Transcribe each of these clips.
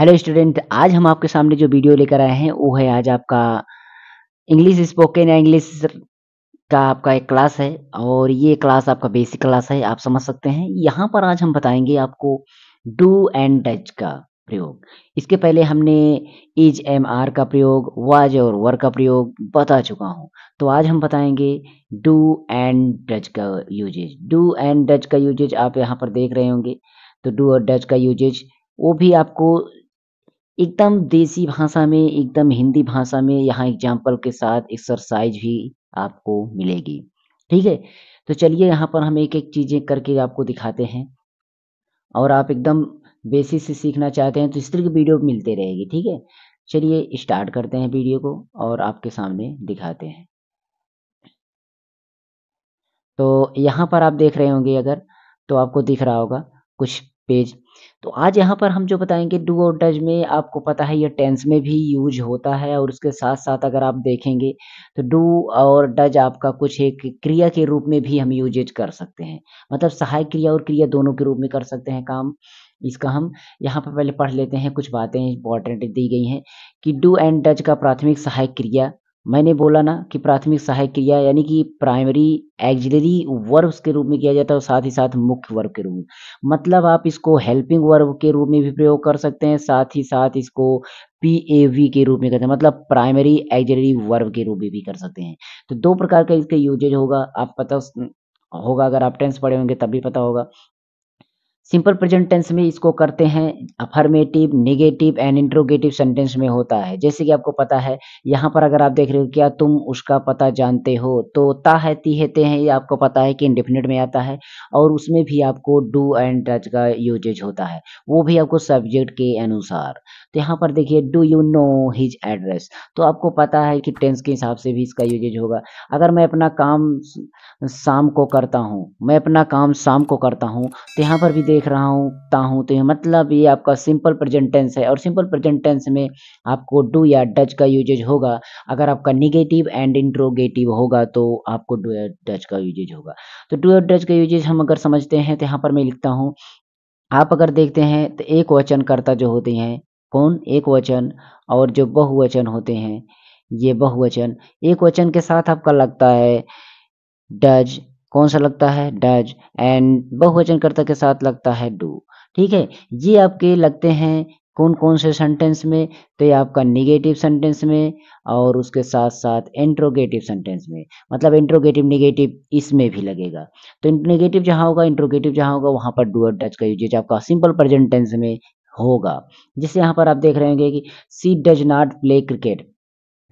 hello student आज हम आपके सामने जो वीडियो लेकर आए हैं वो है आज आपका इंग्लिश स्पोकन या इंग्लिश का आपका एक क्लास है और ये क्लास आपका बेसिक क्लास है आप समझ सकते हैं यहाँ पर आज हम बताएंगे आपको डू एंड डच का प्रयोग इसके पहले हमने इज एम आर का प्रयोग वाज और वर का प्रयोग बता चुका हूँ तो आज हम बताएंगे डू एंड डच का यूजेज डू एंड डच का यूजेज आप यहाँ पर देख रहे होंगे तो डू और डच का यूजेज वो भी आपको एकदम देसी भाषा में एकदम हिंदी भाषा में यहाँ एग्जाम्पल के साथ एक्सरसाइज भी आपको मिलेगी ठीक है तो चलिए यहाँ पर हम एक एक चीज़ें करके आपको दिखाते हैं और आप एकदम बेसिक से सीखना चाहते हैं तो इस तरह की वीडियो मिलते रहेगी ठीक है चलिए स्टार्ट करते हैं वीडियो को और आपके सामने दिखाते हैं तो यहाँ पर आप देख रहे होंगे अगर तो आपको दिख रहा होगा कुछ पेज तो आज यहाँ पर हम जो बताएंगे डू और डज में आपको पता है ये टेंस में भी यूज होता है और उसके साथ साथ अगर आप देखेंगे तो डू और डज आपका कुछ एक क्रिया के रूप में भी हम यूजेज कर सकते हैं मतलब सहायक क्रिया और क्रिया दोनों के रूप में कर सकते हैं काम इसका हम यहाँ पर पहले पढ़ लेते हैं कुछ बातें इंपॉर्टेंट दी गई हैं कि डू एंड डज का प्राथमिक सहायक क्रिया मैंने बोला ना कि प्राथमिक सहायक क्रिया यानी कि प्राइमरी एग्जिलरी वर्ब के रूप में किया जाता है और साथ ही साथ मुख्य वर्ब के रूप में मतलब आप इसको हेल्पिंग वर्ब के रूप में भी प्रयोग कर सकते हैं साथ ही साथ इसको पी ए वी के रूप में करते हैं मतलब प्राइमरी एग्जिलरी वर्ब के रूप में भी कर सकते हैं तो दो प्रकार का इसका यूजेज होगा आप पता होगा अगर आप टेंस पढ़े होंगे तब भी पता होगा सिंपल प्रेजेंट टेंस में इसको करते हैं affirmative negative and interrogative sentence में होता है जैसे कि आपको पता है यहाँ पर अगर आप देख रहे हो क्या तुम उसका पता जानते हो तो ता है ती है ते हैं ये आपको पता है कि इंडिफिनिट में आता है और उसमें भी आपको डू एंड टच का यूजेज होता है वो भी आपको सब्जेक्ट के अनुसार तो यहाँ पर देखिए do you know his address तो आपको पता है कि टेंस के हिसाब से भी इसका यूजेज होगा अगर मैं अपना काम शाम को करता हूँ मैं अपना काम शाम को करता हूँ तो यहाँ पर भी देख रहा हूँ ता हूँ तो ये मतलब ये आपका सिंपल प्रेजेंट टेंस है और सिंपल प्रेजेंट टेंस में आपको डू या डच का यूजेज होगा अगर आपका निगेटिव एंड इंट्रोगेटिव होगा तो आपको डू या डच का यूजेज होगा तो डू या डच का यूजेज हम अगर समझते हैं तो यहाँ पर मैं लिखता हूँ आप अगर देखते हैं तो एक वचन करता जो होते हैं कौन एक वचन और जो बहुवचन होते हैं ये बहुवचन एक वचन के साथ आपका लगता है डज कौन सा लगता है डज एंड बहुवचन कर्ता के साथ लगता है डू ठीक है ये आपके लगते हैं कौन कौन से सेंटेंस में तो ये आपका निगेटिव सेंटेंस में और उसके साथ साथ इंट्रोगेटिव सेंटेंस में मतलब इंट्रोगेटिव निगेटिव इसमें भी लगेगा तो निगेटिव जहाँ होगा इंट्रोगेटिव जहाँ होगा वहाँ पर डू और डच का यूजेज आपका सिंपल प्रेजेंट टेंस में होगा जिससे यहाँ पर आप देख रहे होंगे कि she does not play cricket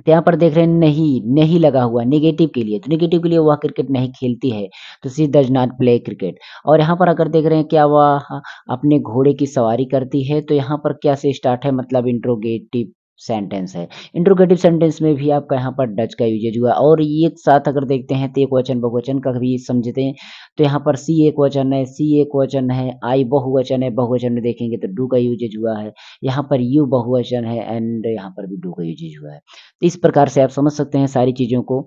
तो यहाँ पर देख रहे हैं नहीं नहीं लगा हुआ नेगेटिव के लिए तो नेगेटिव के लिए वह क्रिकेट नहीं खेलती है तो she does not play cricket और यहाँ पर अगर देख रहे हैं क्या वह अपने घोड़े की सवारी करती है तो यहाँ पर क्या से स्टार्ट है मतलब इंट्रोगेटिव सेंटेंस है इंट्रोगेटिव सेंटेंस में भी आपका यहाँ पर डच का यूजेज हुआ और ये साथ अगर देखते हैं तो एक वचन बहुवचन का भी समझते हैं तो यहाँ पर सी एक वचन है सी एक वचन है आई बहुवचन है बहुवचन में देखेंगे तो डू का यूजेज हुआ है यहाँ पर यू बहुवचन है एंड यहाँ पर भी डू का यूजेज हुआ है तो इस प्रकार से आप समझ सकते हैं सारी चीज़ों को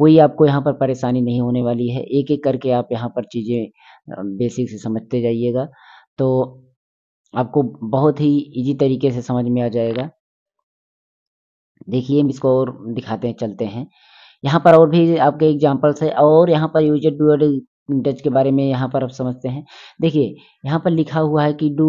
कोई आपको यहाँ पर परेशानी नहीं होने वाली है एक एक करके आप यहाँ पर चीज़ें बेसिक से समझते जाइएगा तो आपको बहुत ही इजी तरीके से समझ में आ जाएगा देखिए हम इसको और दिखाते हैं चलते हैं यहाँ पर और भी आपके एग्जाम्पल्स है और यहाँ पर यूज डू डज के बारे में यहाँ पर आप समझते हैं देखिए यहाँ पर लिखा हुआ है कि डू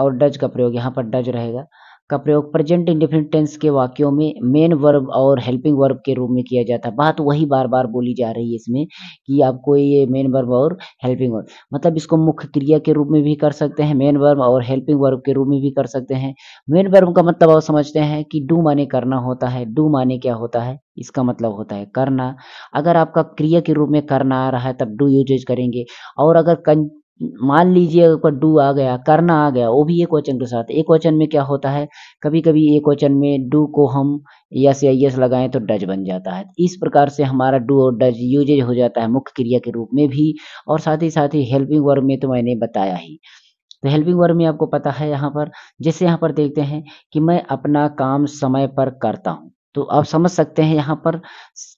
और डज का प्रयोग यहाँ पर डज रहेगा का प्रयोग प्रेजेंट इंडिफिनिट टेंस के वाक्यों में मेन वर्ब और हेल्पिंग वर्ब के रूप में किया जाता है बात वही बार बार बोली जा रही है इसमें कि आपको ये मेन वर्ब और हेल्पिंग वर्ब मतलब इसको मुख्य क्रिया के रूप में भी कर सकते हैं मेन वर्ब और हेल्पिंग वर्ब के रूप में भी कर सकते हैं मेन वर्ब का मतलब आप समझते हैं कि डू माने करना होता है डू माने क्या होता है इसका मतलब होता है करना अगर आपका क्रिया के रूप में करना आ रहा है तब डू यूजेज करेंगे और अगर मान लीजिए डू आ गया करना आ गया वो भी एक वचन के साथ एक वचन में क्या होता है कभी कभी एक वचन में डू को हम यस या यस लगाएं तो डज बन जाता है इस प्रकार से हमारा डू और डज यूजेज हो जाता है मुख्य क्रिया के रूप में भी और साथ ही साथ ही हेल्पिंग वर्ग में तो मैंने बताया ही तो हेल्पिंग वर्ग में आपको पता है यहाँ पर जैसे यहाँ पर देखते हैं कि मैं अपना काम समय पर करता हूँ तो आप समझ सकते हैं यहाँ पर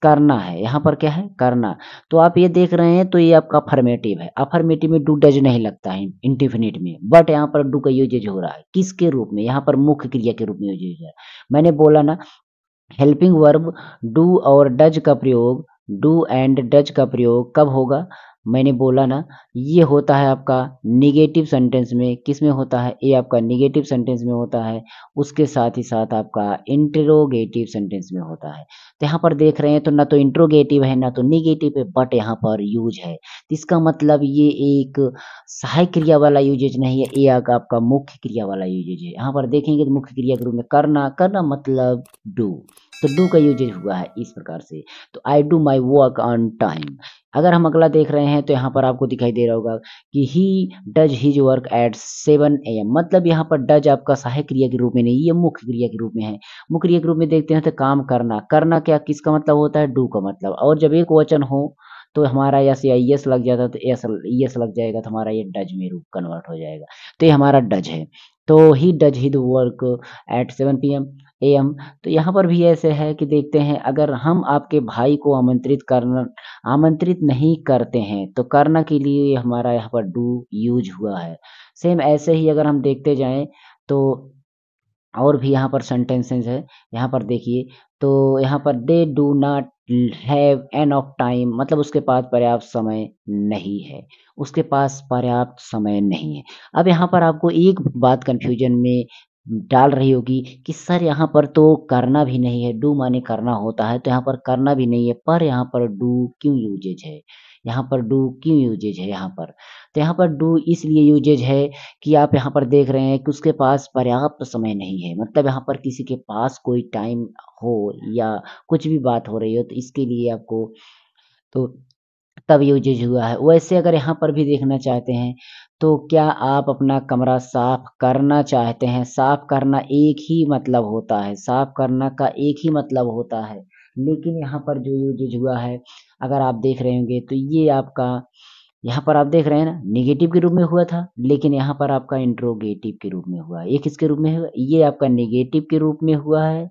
करना है यहाँ पर क्या है करना तो आप ये देख रहे हैं तो ये आपका अफर्मेटिव है अफर्मेटिव में डू डज नहीं लगता है इंटिफिनिट में बट यहाँ पर डू का यूजेज हो रहा है किसके रूप में यहाँ पर मुख्य क्रिया के रूप में यूजेज है मैंने बोला ना हेल्पिंग वर्ब डू और डज का प्रयोग डू एंड डच का प्रयोग कब होगा मैंने बोला ना ये होता है आपका निगेटिव सेंटेंस में किस में होता है ये आपका निगेटिव सेंटेंस में होता है उसके साथ ही साथ आपका इंट्रोगेटिव सेंटेंस में होता है तो यहाँ पर देख रहे हैं तो ना तो इंट्रोगेटिव है ना तो निगेटिव है बट यहाँ पर यूज है तो इसका मतलब ये एक सहायक क्रिया वाला यूजेज नहीं है ये आपका मुख्य क्रिया वाला यूजेज है यहाँ पर देखेंगे तो मुख्य क्रिया के रूप में करना करना मतलब डू तो डू का यूजेज हुआ है इस प्रकार से तो I do my work on time अगर हम अगला देख रहे हैं तो यहाँ पर आपको दिखाई दे रहा होगा कि he does his work at seven A M मतलब यहाँ पर डज आपका सहायक क्रिया के रूप में नहीं ये मुख्य क्रिया के रूप में है मुख्य क्रिया के रूप में देखते हैं तो काम करना करना क्या किसका मतलब होता है डू का मतलब और जब एक वचन हो तो हमारा या यस लग जाता तो एस यस लग जाएगा तो हमारा ये डज में रूप कन्वर्ट हो जाएगा तो ये हमारा डज है तो he does his work at seven P M A M तो यहाँ पर भी ऐसे है कि देखते हैं अगर हम आपके भाई को आमंत्रित करना आमंत्रित नहीं करते हैं तो करना के लिए हमारा यहाँ पर डू यूज हुआ है सेम ऐसे ही अगर हम देखते जाएं तो और भी यहाँ पर सेंटेंसेस है यहाँ पर देखिए तो यहाँ पर they do not have enough time मतलब उसके पास पर्याप्त समय नहीं है उसके पास पर्याप्त समय नहीं है अब यहाँ पर आपको एक बात कंफ्यूजन में डाल रही होगी कि सर यहाँ पर तो करना भी नहीं है डू माने करना होता है तो यहाँ पर करना भी नहीं है पर यहाँ पर डू क्यों यूजेज है यहाँ पर डू क्यों यूजेज है यहाँ पर तो यहाँ पर डू इसलिए यूजेज है कि आप यहाँ पर देख रहे हैं कि उसके पास पर्याप्त समय नहीं है मतलब यहाँ पर किसी के पास कोई टाइम हो या कुछ भी बात हो रही हो तो इसके लिए आपको तो तब यूजेज हुआ है वैसे अगर यहाँ पर भी देखना चाहते हैं तो क्या आप अपना कमरा साफ करना चाहते हैं साफ करना एक ही मतलब होता है साफ करना का एक ही मतलब होता है लेकिन यहाँ पर जो यूजेज हुआ है अगर आप देख रहे होंगे तो ये आपका यहाँ पर आप देख रहे हैं ना निगेटिव के रूप में हुआ था लेकिन यहाँ पर आपका इंट्रोगेटिव के रूप में हुआ ये किसके रूप में हुआ ये आपका निगेटिव के रूप में हुआ है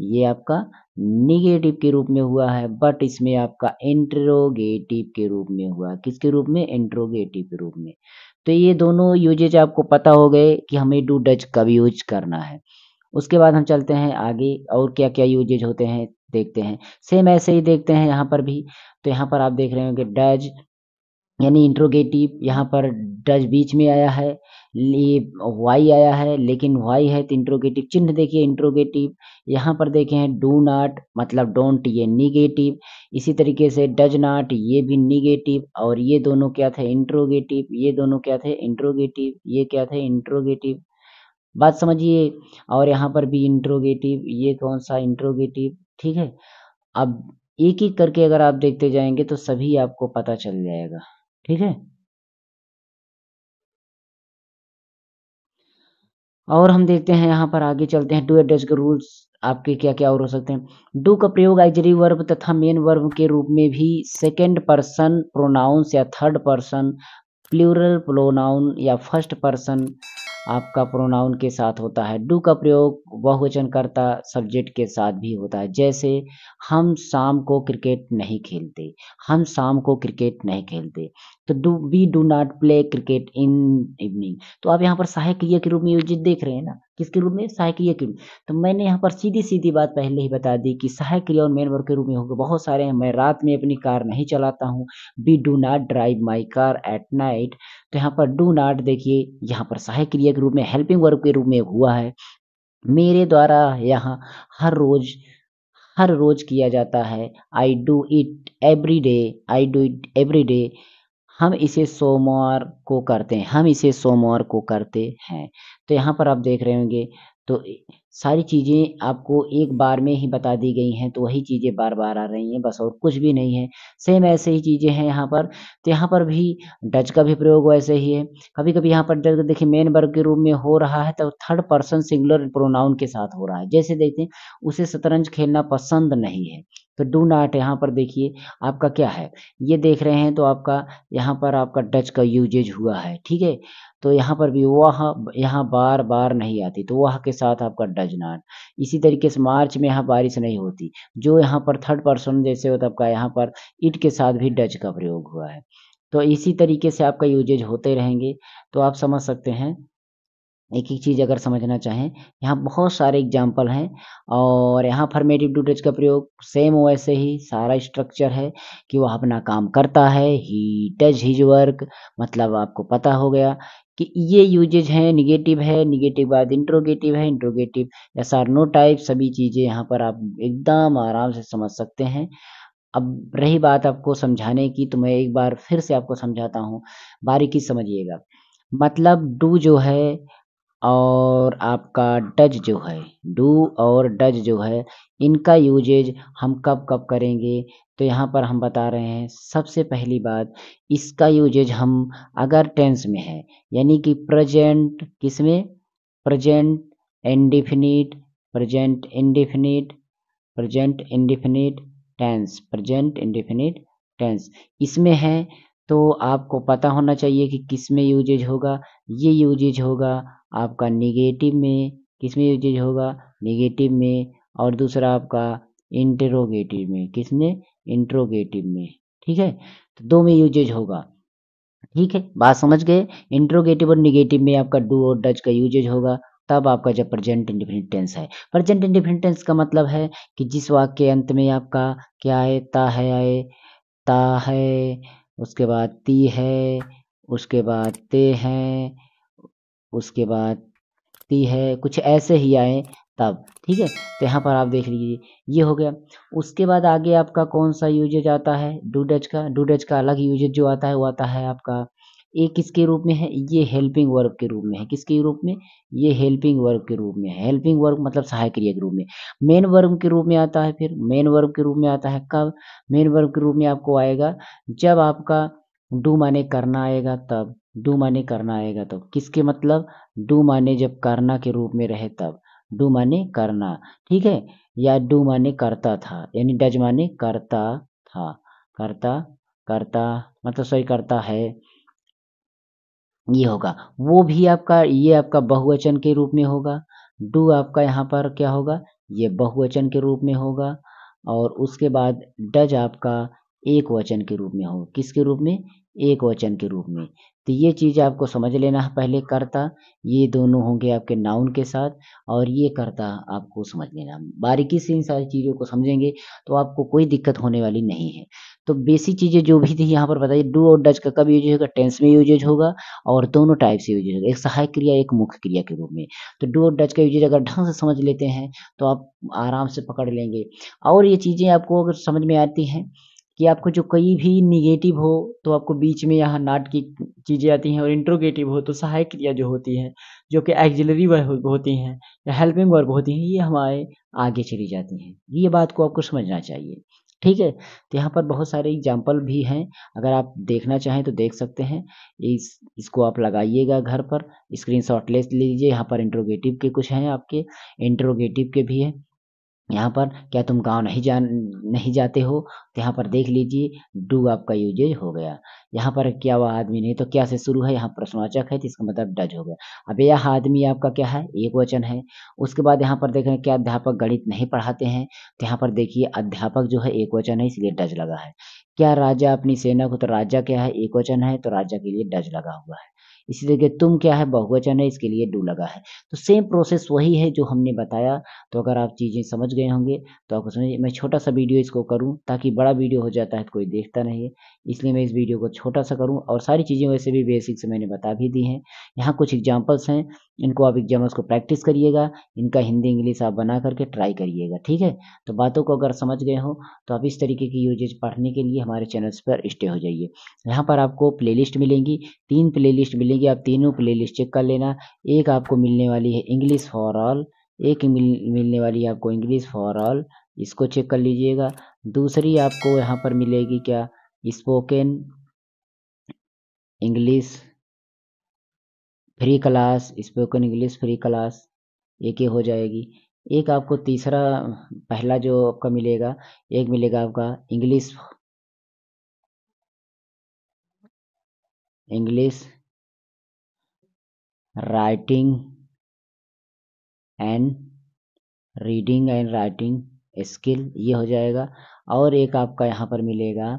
ये आपका निगेटिव के रूप में हुआ है बट इसमें आपका इंट्रोगेटिव के रूप में हुआ किसके रूप में इंट्रोगेटिव के रूप में तो ये दोनों यूजेज आपको पता हो गए कि हमें डू डच कब यूज करना है उसके बाद हम चलते हैं आगे और क्या क्या यूजेज होते हैं देखते हैं सेम ऐसे ही देखते हैं यहाँ पर भी तो यहाँ पर आप देख रहे होंगे डज यानी इंट्रोगेटिव यहाँ पर डज बीच में आया है वाई आया है लेकिन वाई है तो इंट्रोगेटिव चिन्ह देखिए इंट्रोगेटिव यहाँ पर देखे हैं डू नॉट मतलब डोंट ये निगेटिव इसी तरीके से डज नॉट ये भी निगेटिव और ये दोनों क्या थे इंट्रोगेटिव ये दोनों क्या थे इंट्रोगेटिव ये क्या थे इंट्रोगेटिव बात समझिए और यहाँ पर भी इंट्रोगेटिव ये कौन सा इंट्रोगेटिव ठीक है अब एक एक करके अगर आप देखते जाएंगे तो सभी आपको पता चल जाएगा ठीक है और हम देखते हैं यहाँ पर आगे चलते हैं टू एड्रेस के रूल्स आपके क्या क्या और हो सकते हैं डू का प्रयोग आइजरी वर्ब तथा मेन वर्ब के रूप में भी सेकेंड पर्सन प्रोनाउंस या थर्ड पर्सन प्लूरल प्रोनाउन या फर्स्ट पर्सन आपका प्रोनाउन के साथ होता है डू का प्रयोग बहुवचनकर्ता सब्जेक्ट के साथ भी होता है जैसे हम शाम को क्रिकेट नहीं खेलते हम शाम को क्रिकेट नहीं खेलते तो do we do not play cricket in evening तो आप यहाँ पर सहायक क्रिया के रूप में योजित देख रहे हैं ना किसके रूप में सहायक क्रिया के रूप तो मैंने यहाँ पर सीधी सीधी बात पहले ही बता दी कि सहायक क्रिया और मेन वर्ग के रूप में होगा बहुत सारे हैं मैं रात में अपनी कार नहीं चलाता हूँ we do not drive my car at night तो यहाँ पर डू नॉट देखिए यहाँ पर सहायक क्रिया के रूप में हेल्पिंग वर्ग के रूप में हुआ है मेरे द्वारा यहाँ हर रोज़ हर रोज़ किया जाता है I do it every day I do it every day हम इसे सोमवार को करते हैं हम इसे सोमवार को करते हैं तो यहाँ पर आप देख रहे होंगे तो सारी चीज़ें आपको एक बार में ही बता दी गई हैं तो वही चीज़ें बार बार आ रही हैं बस और कुछ भी नहीं है सेम ऐसे ही चीज़ें हैं यहाँ पर तो यहाँ पर भी डच का भी प्रयोग वैसे ही है कभी कभी यहाँ पर डच देखिए मेन वर्ग के रूप में हो रहा है तो थर्ड पर्सन सिंगुलर प्रोनाउन के साथ हो रहा है जैसे देखते हैं उसे शतरंज खेलना पसंद नहीं है तो डू नाट यहाँ पर देखिए आपका क्या है ये देख रहे हैं तो आपका यहाँ पर आपका डच का यूजेज हुआ है ठीक है तो यहाँ पर भी वह यहाँ बार बार नहीं आती तो वह के साथ आपका डज नाट इसी तरीके से मार्च में यहाँ बारिश नहीं होती जो यहाँ पर थर्ड पर्सन जैसे होता आपका यहाँ पर इट के साथ भी डच का प्रयोग हुआ है तो इसी तरीके से आपका यूजेज होते रहेंगे तो आप समझ सकते हैं एक ही चीज़ अगर समझना चाहें यहाँ बहुत सारे एग्जाम्पल हैं और यहाँ फर्मेटिव डूटेज टच का प्रयोग सेम वैसे ही सारा स्ट्रक्चर है कि वह अपना काम करता है ही टच हिज वर्क मतलब आपको पता हो गया कि ये यूजेज हैं निगेटिव है निगेटिव बाद इंट्रोगेटिव है interrogative yes or no type सभी चीज़ें यहाँ पर आप एकदम आराम से समझ सकते हैं अब रही बात आपको समझाने की तो मैं एक बार फिर से आपको समझाता हूँ बारीकी समझिएगा मतलब डू जो है और आपका डज जो है डू और डज जो है इनका यूजेज हम कब कब करेंगे तो यहाँ पर हम बता रहे हैं सबसे पहली बात इसका यूजेज हम अगर टेंस में है यानी कि प्रेजेंट किस में present indefinite present indefinite present indefinite tense present indefinite tense इसमें है तो आपको पता होना चाहिए कि किस में यूजेज होगा ये यूजेज होगा आपका निगेटिव में किस में यूजेज होगा निगेटिव में और दूसरा आपका इंटरोगेटिव में किस में इंट्रोगेटिव में ठीक है तो दो में यूजेज होगा ठीक है बात समझ गए इंट्रोगेटिव और निगेटिव में आपका डू और डच का यूजेज होगा तब आपका जब प्रजेंट इंडिफिनिट टेंस है प्रजेंट इंडिफिनिट टेंस का मतलब है कि जिस वाक्य के अंत में आपका क्या है ता है आए ता है उसके बाद ती है उसके बाद ते हैं उसके बाद ती है कुछ ऐसे ही आए तब ठीक है तो यहाँ पर आप देख लीजिए ये हो गया उसके बाद आगे आपका कौन सा यूजेज आता है डूडज का डूडज का अलग यूजेज जो आता है वो आता है आपका ये किसके रूप में है ये हेल्पिंग वर्ब के रूप में है किसके रूप में ये हेल्पिंग वर्ब के रूप में है हेल्पिंग वर्ब मतलब सहायक क्रिया के रूप में मेन वर्ब के रूप में आता है फिर मेन वर्ब के रूप में आता है कब मेन वर्ब के रूप में आपको आएगा जब आपका डू माने करना आएगा तब डू माने करना आएगा तब किसके मतलब डू माने जब करना के रूप में रहे तब डू माने करना ठीक है या डू माने करता था यानी डज माने करता था करता करता मतलब सॉरी करता है ये होगा वो भी आपका ये आपका बहुवचन के रूप में होगा डू आपका यहाँ पर क्या होगा ये बहुवचन के रूप में होगा और उसके बाद डज आपका एक वचन के रूप में होगा किसके रूप में एक वचन के रूप में तो ये चीज़ आपको समझ लेना है पहले करता ये दोनों होंगे आपके नाउन के साथ और ये कर्ता आपको समझ लेना बारीकी से इन सारी चीज़ों को समझेंगे तो आपको कोई दिक्कत होने वाली नहीं है तो बेसिक चीज़ें जो भी थी यहाँ पर बताइए डू और डच का कब यूज होगा टेंस में यूजेज होगा और दोनों टाइप से यूजेज होगा एक सहायक क्रिया एक मुख्य क्रिया के रूप में तो डू और डच का यूजेज अगर ढंग से समझ लेते हैं तो आप आराम से पकड़ लेंगे और ये चीज़ें आपको अगर समझ में आती हैं कि आपको जो कई भी निगेटिव हो तो आपको बीच में यहाँ नाट की चीज़ें आती हैं और इंट्रोगेटिव हो तो सहायक क्रिया जो होती है जो कि एक्जिलरी वर्ब होती हैं या हेल्पिंग वर्ब होती हैं ये हमारे आगे चली जाती हैं ये बात को आपको समझना चाहिए ठीक है तो यहाँ पर बहुत सारे एग्जाम्पल भी हैं अगर आप देखना चाहें तो देख सकते हैं इस इसको आप लगाइएगा घर पर स्क्रीनशॉट ले लीजिए यहाँ पर इंट्रोगेटिव के कुछ हैं आपके इंट्रोगेटिव के भी हैं यहाँ पर क्या तुम गाँव नहीं जान नहीं जाते हो तो यहाँ पर देख लीजिए डू आपका यूजेज हो गया यहाँ पर क्या वह आदमी नहीं तो क्या से शुरू है यहाँ प्रश्नवाचक है तो इसका मतलब डज हो गया अब यह आदमी आपका क्या है एक वचन है उसके बाद यहाँ पर देखें क्या अध्यापक गणित नहीं पढ़ाते हैं तो यहाँ पर देखिए अध्यापक जो है एक वचन है इसलिए डज लगा है क्या राजा अपनी सेना को तो राजा क्या है एक वचन है तो राजा के लिए डज लगा हुआ है इसी तरीके तुम क्या है बहुवचन है इसके लिए डू लगा है तो सेम प्रोसेस वही है जो हमने बताया तो अगर आप चीज़ें समझ गए होंगे तो आपको समझ मैं छोटा सा वीडियो इसको करूँ ताकि बड़ा वीडियो हो जाता है तो कोई देखता नहीं है इसलिए मैं इस वीडियो को छोटा सा करूँ और सारी चीज़ें वैसे भी बेसिक्स मैंने बता भी दी हैं यहाँ कुछ एग्जाम्पल्स हैं इनको आप एग्जाम्स को प्रैक्टिस करिएगा इनका हिंदी इंग्लिश आप बना करके ट्राई करिएगा ठीक है तो बातों को अगर समझ गए हो तो आप इस तरीके की यूजेज पढ़ने के लिए हमारे चैनल्स पर स्टे हो जाइए यहाँ पर आपको प्लेलिस्ट मिलेंगी तीन प्लेलिस्ट मिलेंगी आप तीनों प्लेलिस्ट चेक कर लेना एक आपको मिलने वाली है इंग्लिश फॉर ऑल एक मिल, मिलने वाली है आपको इंग्लिश फॉर ऑल इसको चेक कर लीजिएगा दूसरी आपको यहाँ पर मिलेगी क्या spoken English free class spoken English free class एक ये हो जाएगी एक आपको तीसरा पहला जो आपका मिलेगा एक मिलेगा आपका English English writing and reading and writing skill ये हो जाएगा और एक आपका यहाँ पर मिलेगा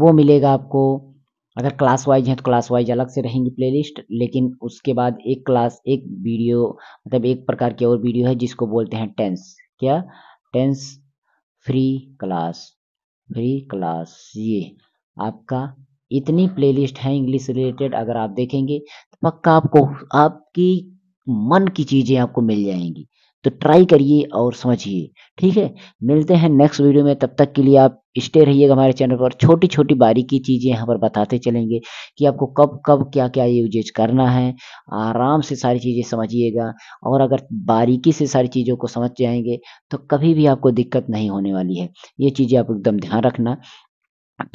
वो मिलेगा आपको अगर क्लास वाइज है तो क्लास वाइज अलग से रहेंगी प्लेलिस्ट लेकिन उसके बाद एक क्लास एक वीडियो मतलब एक प्रकार की और वीडियो है जिसको बोलते हैं टेंस क्या tense free class free class ये आपका इतनी प्लेलिस्ट है इंग्लिश रिलेटेड अगर आप देखेंगे तो पक्का आपको आपकी मन की चीज़ें आपको मिल जाएंगी तो ट्राई करिए और समझिए ठीक है मिलते हैं नेक्स्ट वीडियो में तब तक के लिए आप स्टे रहिएगा हमारे चैनल पर छोटी छोटी बारीकी चीज़ें यहाँ पर बताते चलेंगे कि आपको कब कब क्या क्या यूजेज करना है आराम से सारी चीज़ें समझिएगा और अगर बारीकी से सारी चीज़ों को समझ जाएंगे तो कभी भी आपको दिक्कत नहीं होने वाली है ये चीज़ें आप एकदम ध्यान रखना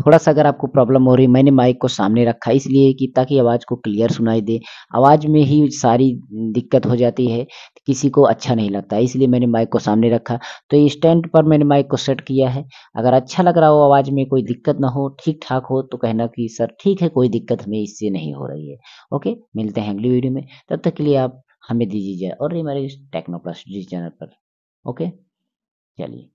थोड़ा सा अगर आपको प्रॉब्लम हो रही मैंने माइक को सामने रखा इसलिए कि ताकि आवाज़ को क्लियर सुनाई दे आवाज़ में ही सारी दिक्कत हो जाती है किसी को अच्छा नहीं लगता इसलिए मैंने माइक को सामने रखा तो स्टैंड पर मैंने माइक को सेट किया है अगर अच्छा लग रहा हो आवाज़ में कोई दिक्कत ना हो ठीक ठाक हो तो कहना कि सर ठीक है कोई दिक्कत हमें इससे नहीं हो रही है ओके मिलते हैं अगली वीडियो में तब तक के लिए आप हमें दीजिए और हमारे टेक्नोप्लस जी चैनल पर ओके चलिए